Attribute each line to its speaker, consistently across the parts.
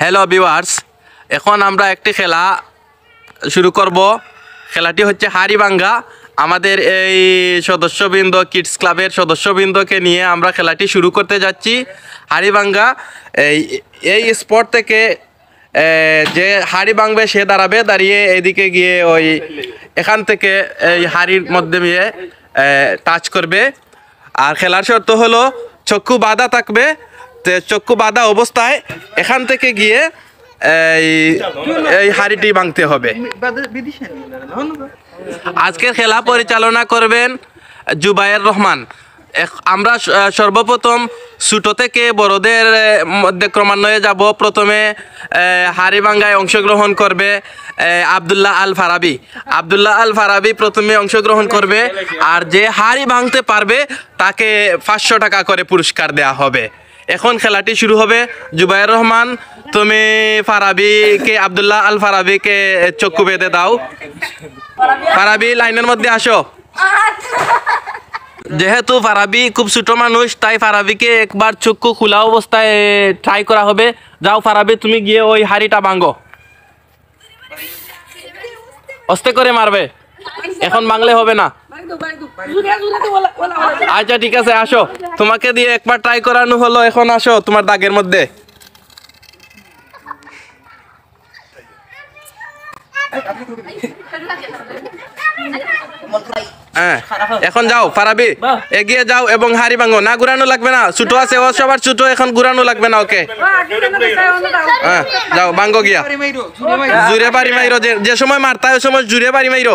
Speaker 1: Hello viewers এখন আমরা একটি খেলা শুরু করব খেলাটি হচ্ছে হাড়ি ভাঙ্গা আমাদের এই সদস্যবৃন্দ কিডস ক্লাবের সদস্যবৃন্দকে নিয়ে আমরা খেলাটি শুরু করতে যাচ্ছি হাড়ি ভাঙ্গা এই এই স্পট থেকে যে হাড়ি ভাঙবে সে দাঁড়াবে দাঁড়িয়ে এদিকে গিয়ে ওই এখান থেকে এই হাড়ির মধ্যে নিয়ে টাচ করবে আর খেলার শর্ত হলো চক্ষু বাধা থাকবে চক্ষু বাঁধা অবস্থায় এখান থেকে গিয়ে এই এই হাড়িটি ভাঙতে হবে আজকের খেলা পরিচালনা করবেন জুবায়ের রহমান আমরা সর্বপ্রথম ছোটো থেকে বড়দের মধ্যে ক্রমান্বয়ে যাব প্রথমে হারিবাঙ্গায় অংশগ্রহণ করবে আবদুল্লাহ আল ফারাবি আবদুল্লাহ আল ফারাবি প্রথমে অংশগ্রহণ করবে আর যে হাড়ি ভাঙতে পারবে তাকে পাঁচশো টাকা করে পুরস্কার দেয়া হবে এখন খেলাটি শুরু হবে জুবাইর রহমান তুমি ফারাবি কে আবদুল্লাহ আল ফারাবিকে চক্ষু বেঁধে দাও ফারাবি লাইনের মধ্যে আসো যেহেতু ফারাবি খুব ছোট মানুষ তাই ফারাবিকে একবার চক্ষু খোলা অবস্থায় ট্রাই করা হবে যাও ফারাবি তুমি গিয়ে ওই হাড়িটা ভাঙ্গো অস্তে করে মারবে এখন বাংলে হবে না আচ্ছা ঠিক আছে আসো তোমাকে দিয়ে একবার ট্রাই করানো হলো এখন আসো তোমার দাগের মধ্যে হ্যাঁ, এখন যাও ফারাবি এগিয়ে যাও এবং হারি ভাঙো না ঘুরানো লাগবে না ছুটো আছে ও সবার ছুটো এখন ঘুরানো লাগবে না ওকে হ্যাঁ যাও ভাঙ্গো গিয়া জুড়ে বাড়ি মাইরো যে সময় মারতা ওই সময় জুড়ে বাড়ি মাইরো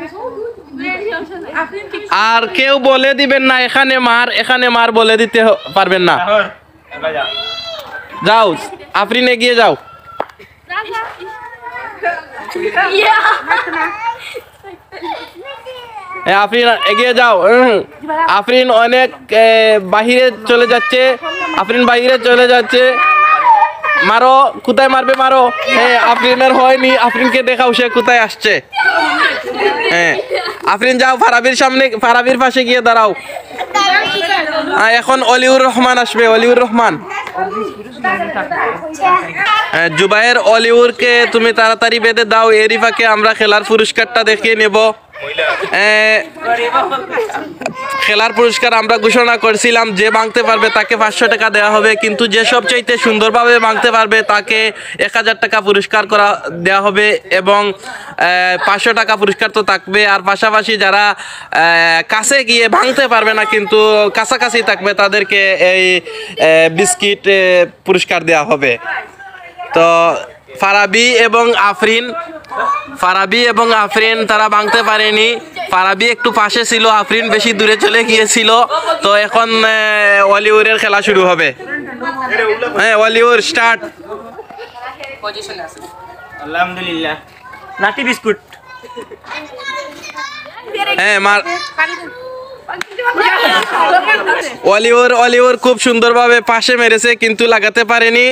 Speaker 1: আর কেউ বলে দিবেন না এখানে মার এখানে মার বলে দিতে পারবেন না হ্যাঁ, হ্যাঁ। যাও আফরিনে গিয়ে যাও আফরিন এগিয়ে যাও আফরিন অনেক বাহিরে চলে যাচ্ছে আফরিন বাহিরে চলে যাচ্ছে মারো কোথায় মারবে মারো হ্যাঁ আফরিনের হয়নি আফরিনকে দেখাও সে কোথায় আসছে হ্যাঁ আফরিন যাও ফারাবির সামনে ফারাবির পাশে গিয়ে দাঁড়াও হ্যাঁ, এখন অলিউর রহমান আসবে অলিউর রহমান হ্যাঁ, জুবাইয়ের অলিউরকে তুমি তাড়াতাড়ি বেঁধে দাও এরিফাকে আমরা খেলার পুরস্কারটা দেখিয়ে নেব খেলার পুরস্কার আমরা ঘোষণা করছিলাম যে ভাঙতে পারবে তাকে পাঁচশো টাকা দেওয়া হবে কিন্তু যে চাইতে সুন্দরভাবে ভাঙতে পারবে তাকে এক হাজার টাকা পুরস্কার করা দেওয়া হবে এবং পাঁচশো টাকা পুরস্কার তো থাকবে আর পাশাপাশি যারা কাছে গিয়ে ভাঙতে পারবে না কিন্তু কাছাকাছি থাকবে তাদেরকে এই বিস্কিট পুরস্কার দেওয়া হবে তো ফারাবি এবং আফরিন ফারাবি এবং আফরিন তারা ভাঙতে পারেনি ফারাবি একটু পাশে ছিল আফরিন বেশি দূরে চলে গিয়েছিল তো এখন ওয়ালিউরের খেলা শুরু হবে হ্যাঁ ওয়ালিউর স্টার্ট আলহামদুলিল্লাহ বিস্কুট হ্যাঁ মার ওয়ালিউর ওয়ালিউর খুব সুন্দরভাবে পাশে মেরেছে কিন্তু লাগাতে পারেনি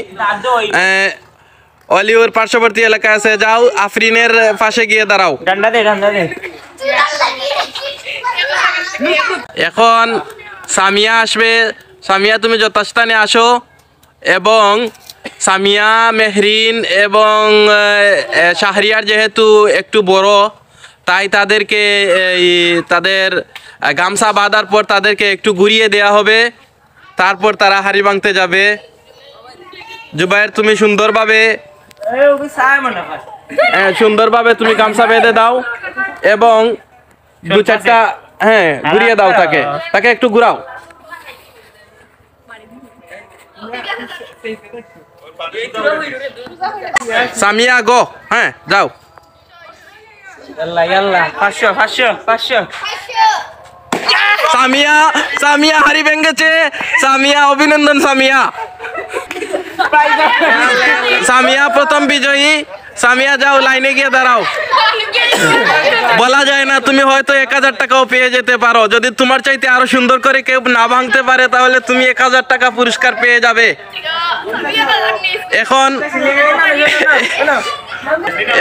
Speaker 1: অলিউর পার্শ্ববর্তী এলাকা আছে যাও আফরিনের পাশে গিয়ে দাঁড়াও ডান্ডা দে ডান্ডা দে এখন সামিয়া আসবে সামিয়া তুমি যথাস্থানে আসো এবং সামিয়া মেহরিন এবং শাহরিয়ার যেহেতু একটু বড় তাই তাদেরকে তাদের গামছা বাঁধার পর তাদেরকে একটু ঘুরিয়ে দেয়া হবে তারপর তারা হাড়ি ভাঙতে যাবে জুবাইর তুমি সুন্দরভাবে হ্যাঁ, সুন্দর ভাবে তুমি গামছা বেঁধে দাও এবং দু চারটা হ্যাঁ ঘুরিয়ে দাও তাকে তাকে একটু ঘুরাও সামিয়া গো হ্যাঁ যাও সামিয়া সামিয়া হারি ভেঙ্গেছে সামিয়া অভিনন্দন সামিয়া সামিয়া প্রথম বিজয়ী সামিয়া যাও লাইনে গিয়ে দাঁড়াও বলা যায় না তুমি হয়তো এক হাজার টাকাও পেয়ে যেতে পারো যদি তোমার চাইতে আরো সুন্দর করে কেউ না ভাঙতে পারে তাহলে তুমি এক হাজার টাকা পুরস্কার পেয়ে যাবে এখন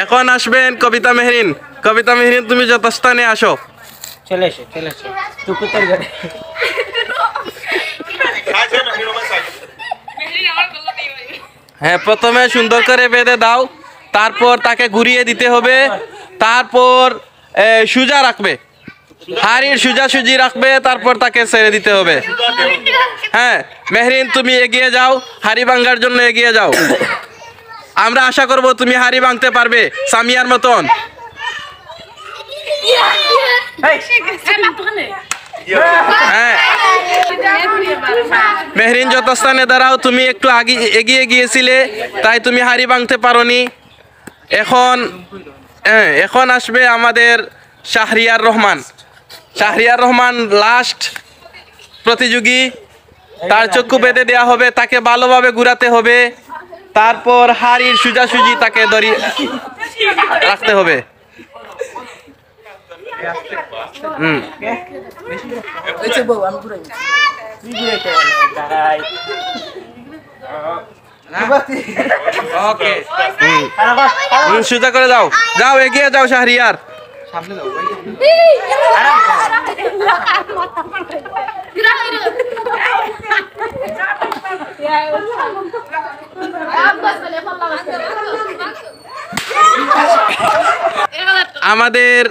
Speaker 1: এখন আসবেন কবিতা মেহরিন কবিতা মেহরিন তুমি যথাস্থানে আসো চলে এসো চলে এসো হ্যাঁ প্রথমে সুন্দর করে বেঁধে দাও তারপর তাকে ঘুরিয়ে দিতে হবে তারপর সুজা রাখবে হাড়ির সুজি রাখবে তারপর তাকে ছেড়ে দিতে হবে হ্যাঁ মেহরিন তুমি এগিয়ে যাও হাড়ি ভাঙ্গার জন্য এগিয়ে যাও আমরা আশা করব তুমি হাড়ি ভাঙতে পারবে সামিয়ার মতন হ্যাঁ। মেহরিন যতস্থানে দাঁড়াও তুমি একটু আগে এগিয়ে গিয়েছিলে তাই তুমি হাড়ি ভাঙতে পারো এখন হ্যাঁ, এখন আসবে আমাদের শাহরিয়ার রহমান শাহরিয়ার রহমান লাস্ট প্রতিযোগী তার চক্ষু বেঁধে দেওয়া হবে তাকে ভালোভাবে ঘুরাতে হবে তারপর হাড়ির সুজাসুজি তাকে দরি রাখতে হবে হ্যাঁ? সুতা করে যাও যাও এগিয়ে যাও শাহরিয়ার আমাদের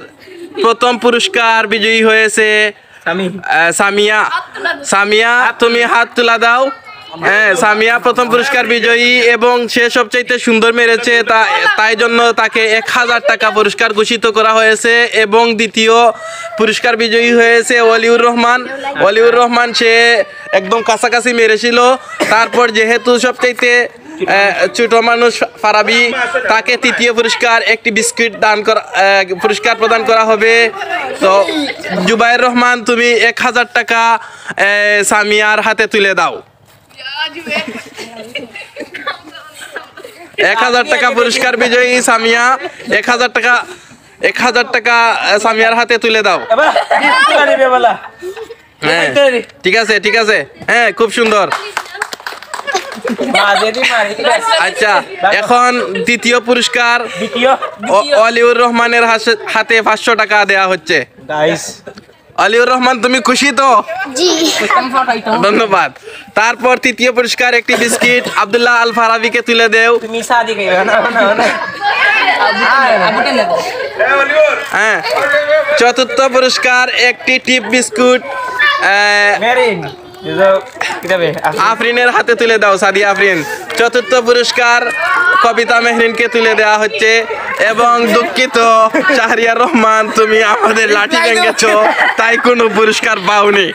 Speaker 1: প্রথম পুরস্কার বিজয়ী হয়েছে সামিয়া সামিয়া তুমি হাত তুলা দাও হ্যাঁ সামিয়া প্রথম পুরস্কার বিজয়ী এবং সে সবচাইতে সুন্দর মেরেছে তা তাই জন্য তাকে এক হাজার টাকা পুরস্কার ঘোষিত করা হয়েছে এবং দ্বিতীয় পুরস্কার বিজয়ী হয়েছে অলিউর রহমান অলিউর রহমান সে একদম কাছাকাছি মেরেছিল তারপর যেহেতু সবচাইতে ছোট মানুষ ফারাবি তাকে তৃতীয় পুরস্কার একটি বিস্কুট দান করা পুরস্কার প্রদান করা হবে তো জুবাইর রহমান তুমি এক হাজার টাকা সামিয়ার হাতে তুলে দাও এক হাজার টাকা পুরস্কার বিজয়ী সামিয়া এক হাজার টাকা এক হাজার টাকা সামিয়ার হাতে তুলে দাও হ্যাঁ ঠিক আছে ঠিক আছে হ্যাঁ খুব সুন্দর আচ্ছা এখন দ্বিতীয় পুরস্কার অলিউর রহমানের হাতে পাঁচশো টাকা দেয়া হচ্ছে আলিউর রহমান তুমি খুশি তো ধন্যবাদ তারপর তৃতীয় পুরস্কার একটি বিস্কিট আবদুল্লাহ আল ফারাবিকে তুলে দেও হ্যাঁ চতুর্থ পুরস্কার একটি টিপ বিস্কুট আফরিনের হাতে তুলে দাও সাদি আফরিন চতুর্থ পুরস্কার কবিতা মেহরিনকে তুলে দেওয়া হচ্ছে এবং দুঃখিত শাহরিয়ার রহমান তুমি আমাদের লাঠি ভেঙেছ তাই কোনো পুরস্কার পাওনি